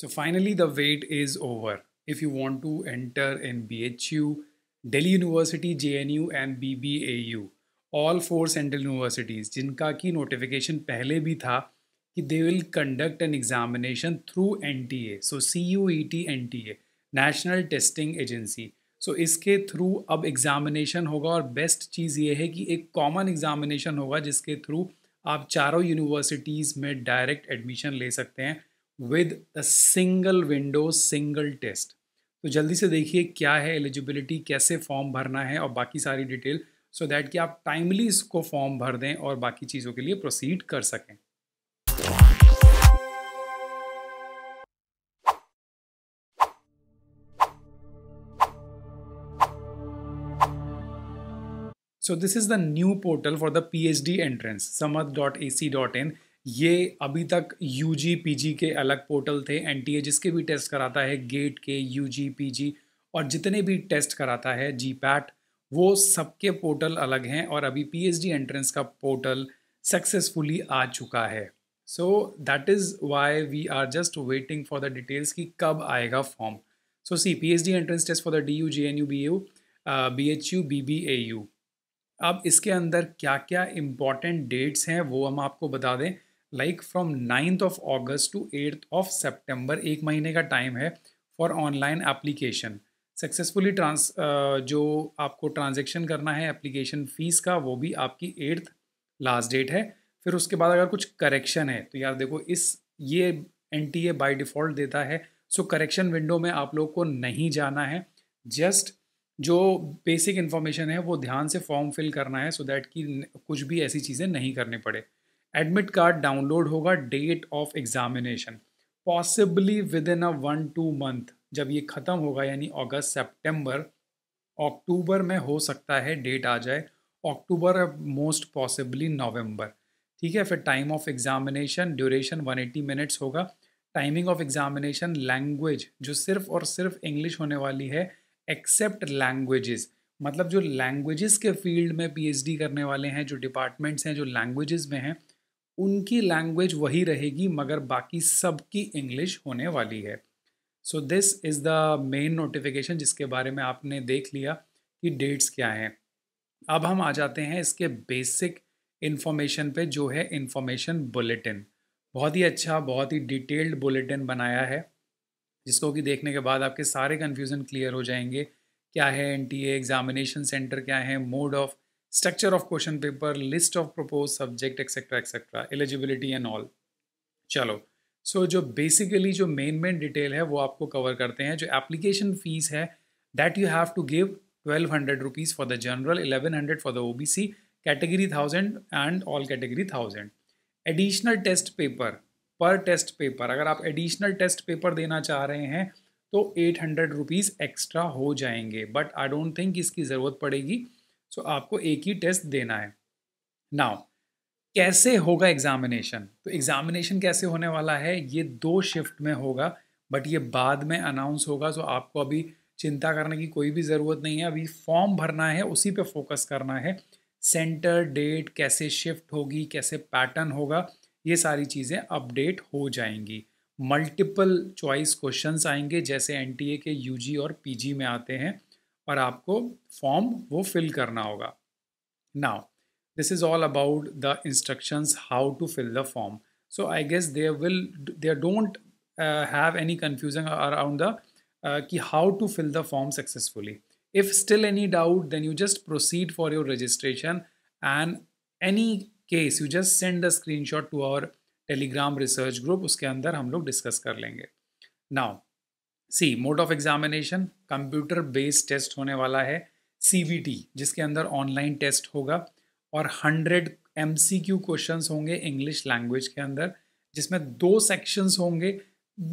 So finally, the wait is over. If you want to enter in BHU, Delhi University, JNU and BBAU, all four central universities, जिनका की notification पहले भी था कि they will conduct an examination through NTA, so CUET NTA, National Testing Agency. So so, इसके through अब examination होगा और बेस्ट चीज़ ये है कि एक कॉमन एग्ज़ामिनेशन होगा जिसके थ्रू आप चारों यूनिवर्सिटीज़ में डायरेक्ट एडमिशन ले सकते हैं with a single window single test तो जल्दी से देखिए क्या है एलिजिबिलिटी कैसे फॉर्म भरना है और बाकी सारी डिटेल सो दैट कि आप टाइमली इसको फॉर्म भर दें और बाकी चीज़ों के लिए प्रोसीड कर सकें So this is the new portal for the PhD entrance, इन ये अभी तक यू जी पी जी के अलग पोर्टल थे एन टी ए जिसके भी टेस्ट कराता है गेट के यू जी पी जी और जितने भी टेस्ट कराता है जी पैट वो सबके पोर्टल अलग हैं और अभी पी एच डी एंट्रेंस का पोर्टल सक्सेसफुली आ चुका है so that is why we are just waiting for the details कि कब आएगा form so see P H D entrance test for the D U J N U B U B H U B B A U अब इसके अंदर क्या क्या important dates हैं वो हम आपको बता दें like from ninth of August to eighth of September एक महीने का टाइम है for online application successfully trans जो आपको ट्रांजेक्शन करना है एप्लीकेशन फ़ीस का वो भी आपकी एट्थ लास्ट डेट है फिर उसके बाद अगर कुछ करेक्शन है तो यार देखो इस ये N T A by default देता है सो करेक्शन विंडो में आप लोग को नहीं जाना है जस्ट जो बेसिक इन्फॉर्मेशन है वो ध्यान से फॉर्म फिल करना है सो so दैट कि कुछ भी ऐसी चीज़ें नहीं करनी पड़े एडमिट कार्ड डाउनलोड होगा date of examination possibly within a one two month जब ये ख़त्म होगा यानी अगस्त सितंबर अक्टूबर में हो सकता है डेट आ जाए अक्टूबर मोस्ट पॉसिबली नवंबर ठीक है फिर time of examination duration 180 minutes होगा टाइमिंग ऑफ एग्जामिनेशन लैंग्वेज जो सिर्फ और सिर्फ इंग्लिश होने वाली है एक्सेप्ट लैंग्वेजेस मतलब जो लैंग्वेजेस के फील्ड में पीएचडी करने वाले हैं जो डिपार्टमेंट्स हैं जो लैंग्वेजेस में हैं उनकी लैंग्वेज वही रहेगी मगर बाकी सबकी इंग्लिश होने वाली है so this is the main notification जिसके बारे में आपने देख लिया कि डेट्स क्या हैं अब हम आ जाते हैं इसके बेसिक इन्फॉर्मेशन पे जो है इन्फॉर्मेशन बुलेटिन बहुत ही अच्छा बहुत ही डिटेल्ड बुलेटिन बनाया है जिसको कि देखने के बाद आपके सारे कन्फ्यूज़न क्लियर हो जाएंगे क्या है एन टी एग्ज़ामिनेशन सेंटर क्या है mode of structure of question paper list of proposed subject etc etc eligibility and all चलो सो so, जो बेसिकली जो मेन मेन डिटेल है वो आपको कवर करते हैं जो एप्लीकेशन फीस है that you have to give twelve hundred rupees for the general eleven hundred for the O B C category thousand and all category thousand additional test paper per test paper अगर आप additional test paper देना चाह रहे हैं तो eight hundred rupees extra हो जाएंगे but I don't think इसकी ज़रूरत पड़ेगी सो so, आपको एक ही टेस्ट देना है नाउ कैसे होगा एग्जामिनेशन तो एग्जामिनेशन कैसे होने वाला है ये दो शिफ्ट में होगा बट ये बाद में अनाउंस होगा सो so आपको अभी चिंता करने की कोई भी ज़रूरत नहीं है अभी फॉर्म भरना है उसी पे फोकस करना है सेंटर डेट कैसे शिफ्ट होगी कैसे पैटर्न होगा ये सारी चीज़ें अपडेट हो जाएंगी मल्टीपल चॉइस क्वेश्चंस आएंगे जैसे एन के यू और पी में आते हैं पर आपको फॉर्म वो फिल करना होगा now this is all about the instructions how to fill the form so I guess there will there don't have any confusion around the कि how to fill the form successfully if still any doubt then you just proceed for your registration and any case you just send the screenshot to our Telegram research group उसके अंदर हम लोग discuss कर लेंगे now see mode of examination computer based test होने वाला है सी जिसके अंदर ऑनलाइन टेस्ट होगा और hundred M C Q question होंगे इंग्लिश लैंग्वेज के अंदर जिसमें दो सेक्शंस होंगे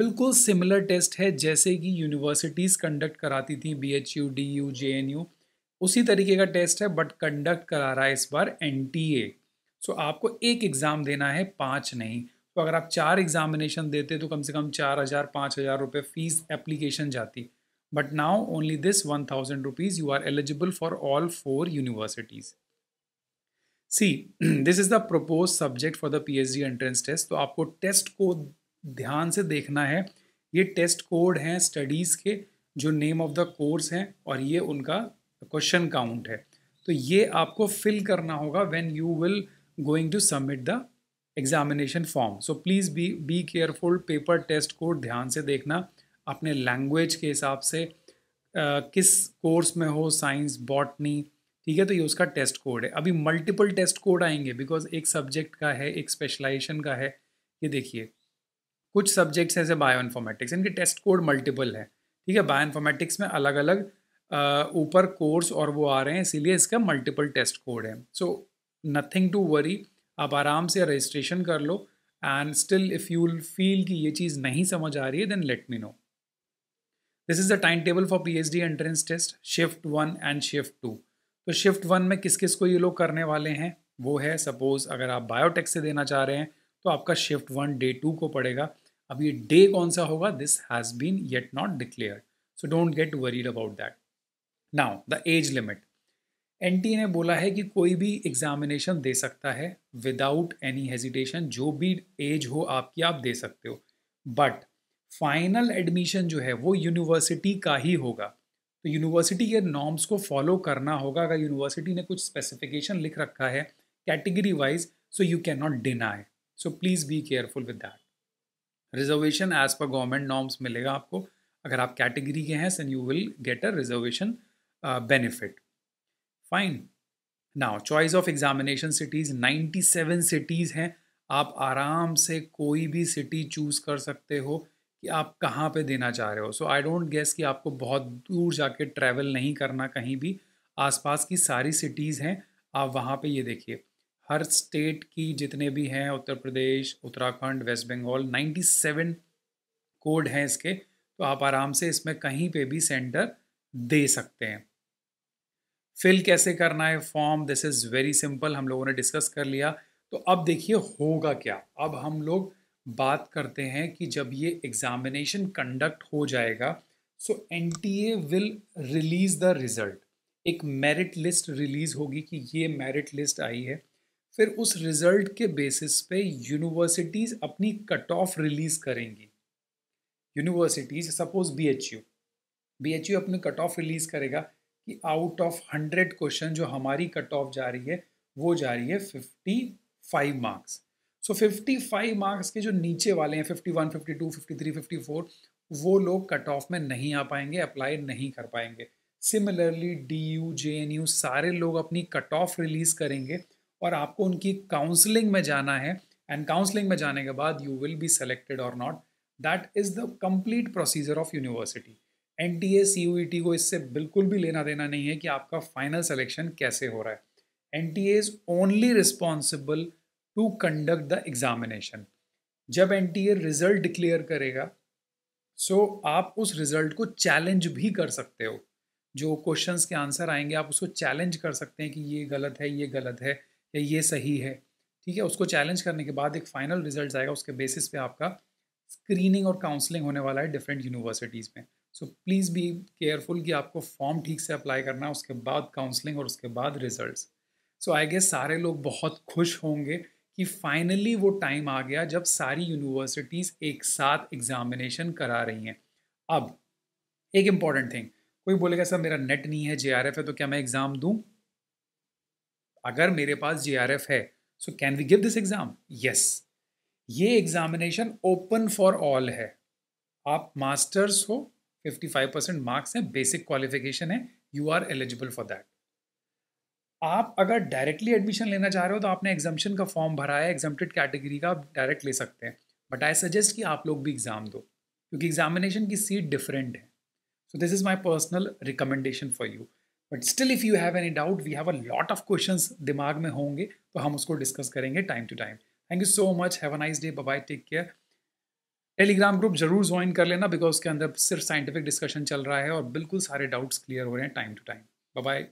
बिल्कुल सिमिलर टेस्ट है जैसे कि यूनिवर्सिटीज़ कंडक्ट कराती थी B H U D U J N U उसी तरीके का टेस्ट है बट कंडक्ट करा रहा है इस बार एन टी ए सो आपको एक एग्ज़ाम देना है पाँच नहीं तो अगर आप चार एग्जामिनेशन देते तो कम से कम चार हज़ार पाँच हज़ार रुपये फ़ीस एप्लीकेशन जाती but now only this one thousand rupees you are eligible for all four universities see this is the propose subject for the P H D entrance test तो आपको टेस्ट को ध्यान से देखना है ये टेस्ट कोड हैं स्टडीज़ के जो नेम ऑफ द कोर्स हैं और ये उनका क्वेश्चन काउंट है तो ये आपको फिल करना होगा when you will going to submit the examination form so please be be careful paper test को ध्यान से देखना अपने लैंग्वेज के हिसाब से Uh, किस कोर्स में हो साइंस बॉटनी ठीक है तो ये उसका टेस्ट कोड है अभी मल्टीपल टेस्ट कोड आएंगे बिकॉज एक सब्जेक्ट का है एक स्पेशलाइजेशन का है ये देखिए कुछ सब्जेक्ट्स ऐसे बायो इन्फॉर्मेटिक्स इनके टेस्ट कोड मल्टीपल है ठीक है बायो इन्फॉर्मेटिक्स में अलग अलग ऊपर कोर्स और वो आ रहे हैं इसीलिए इसका मल्टीपल टेस्ट कोड है सो नथिंग टू वरी आप आराम से रजिस्ट्रेशन कर लो and still if you feel कि ये चीज़ नहीं समझ आ रही है then let me know this is the time table for P H D entrance test shift one and shift two तो शिफ्ट वन में किस किस को ये लोग करने वाले हैं वो है सपोज़ अगर आप बायोटेक से देना चाह रहे हैं तो आपका शिफ्ट वन डे टू को पड़ेगा अब ये डे कौन सा होगा this has been yet not declare so don't get worried about that now the age limit N ने बोला है कि कोई भी एग्जामिनेशन दे सकता है विदाउट एनी हेजिटेशन जो भी एज हो आपकी आप दे सकते हो बट फाइनल एडमिशन जो है वो यूनिवर्सिटी का ही होगा तो यूनिवर्सिटी के नॉर्म्स को फॉलो करना होगा अगर यूनिवर्सिटी ने कुछ स्पेसिफिकेशन लिख रखा है category wise so you can not deny so please be careful with that reservation as per government norms मिलेगा आपको अगर आप कैटेगरी के हैं सन you will get a reservation benefit fine now choice of examination cities 97 cities हैं आप आराम से कोई भी सिटी चूज़ कर सकते हो कि आप कहाँ पे देना चाह रहे हो सो आई डोंट गेस कि आपको बहुत दूर जाके ट्रैवल नहीं करना कहीं भी आसपास की सारी सिटीज़ हैं आप वहाँ पे ये देखिए हर स्टेट की जितने भी हैं उत्तर प्रदेश उत्तराखंड वेस्ट बंगाल 97 कोड हैं इसके तो आप आराम से इसमें कहीं पे भी सेंटर दे सकते हैं फिल कैसे करना है form this is very simple हम लोगों ने डिस्कस कर लिया तो अब देखिए होगा क्या अब हम लोग बात करते हैं कि जब ये एग्जामिनेशन कंडक्ट हो जाएगा so N T A will release the result एक मेरिट लिस्ट रिलीज़ होगी कि ये मेरिट लिस्ट आई है फिर उस रिज़ल्ट के बेसिस पे यूनिवर्सिटीज़ अपनी कट ऑफ रिलीज़ करेंगी universities suppose B H U B H U अपनी कट ऑफ रिलीज़ करेगा कि आउट ऑफ हंड्रेड क्वेश्चन जो हमारी कट ऑफ जा रही है वो जा रही है fifty five marks so fifty five marks के जो नीचे वाले हैं fifty one fifty two fifty three fifty four वो लोग कट ऑफ में नहीं आ पाएंगे अप्लाई नहीं कर पाएंगे similarly D U J N U सारे लोग अपनी कट ऑफ रिलीज करेंगे और आपको उनकी काउंसलिंग में जाना है एंड काउंसलिंग में जाने के बाद यू विल बी सेलेक्टेड और not that is the complete procedure of university N T A C U T को इससे बिल्कुल भी लेना देना नहीं है कि आपका फाइनल सिलेक्शन कैसे हो रहा है N T A is only responsible to conduct the examination जब N T A result declare करेगा सो so आप उस रिजल्ट को चैलेंज भी कर सकते हो जो क्वेश्चंस के आंसर आएंगे आप उसको चैलेंज कर सकते हैं कि ये गलत है ये गलत है या ये सही है ठीक है उसको चैलेंज करने के बाद एक फाइनल रिजल्ट आएगा उसके बेसिस पे आपका स्क्रीनिंग और काउंसलिंग होने वाला है डिफरेंट यूनिवर्सिटीज़ में सो प्लीज़ बी केयरफुल कि आपको फॉर्म ठीक से अप्लाई करना है उसके बाद काउंसलिंग और उसके बाद रिजल्ट सो आई गेस सारे लोग बहुत खुश होंगे कि फाइनली वो टाइम आ गया जब सारी यूनिवर्सिटीज़ एक साथ एग्जामिनेशन करा रही हैं अब एक इम्पॉर्टेंट थिंग कोई बोलेगा सर मेरा नेट नहीं है जे है तो क्या मैं एग्ज़ाम दूँ अगर मेरे पास जे है so can we give this exam yes ये एग्ज़ामिनेशन ओपन फॉर ऑल है आप मास्टर्स हो 55 परसेंट मार्क्स हैं बेसिक क्वालिफिकेशन है you are eligible for that आप अगर डायरेक्टली एडमिशन लेना चाह रहे हो तो आपने एग्जामेशन का फॉर्म भरा है एग्जामेटेड कैटेगरी का आप डायरेक्ट ले सकते हैं बट आई सजेस्ट कि आप लोग भी एग्ज़ाम दो क्योंकि एग्जामिनेशन की सीट डिफरेंट है so this is my personal recommendation for you but still if you have any doubt we have a lot of question दिमाग में होंगे तो हम उसको डिस्कस करेंगे time to time thank you so much have a nice day bye take care Telegram group जरूर join कर लेना बिकॉज उसके अंदर सिर्फ साइंटिफिक डिस्कशन चल रहा है और बिल्कुल सारे डाउट्स क्लियर हो रहे हैं टाइम टू टाइम बाय